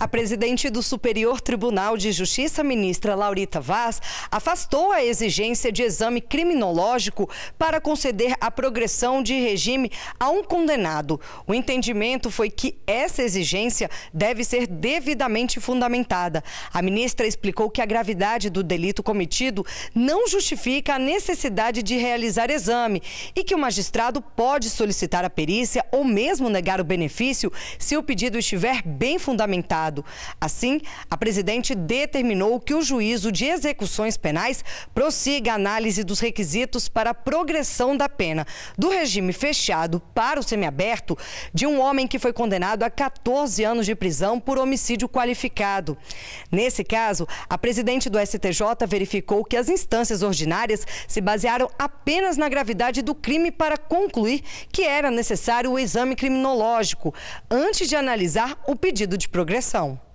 A presidente do Superior Tribunal de Justiça, ministra Laurita Vaz, afastou a exigência de exame criminológico para conceder a progressão de regime a um condenado. O entendimento foi que essa exigência deve ser devidamente fundamentada. A ministra explicou que a gravidade do delito cometido não justifica a necessidade de realizar exame e que o magistrado pode solicitar a perícia ou mesmo negar o benefício se o pedido estiver bem fundamentado. Estado. Assim, a presidente determinou que o juízo de execuções penais prossiga a análise dos requisitos para a progressão da pena do regime fechado para o semiaberto de um homem que foi condenado a 14 anos de prisão por homicídio qualificado. Nesse caso, a presidente do STJ verificou que as instâncias ordinárias se basearam apenas na gravidade do crime para concluir que era necessário o exame criminológico, antes de analisar o pedido de progressão ação. Então,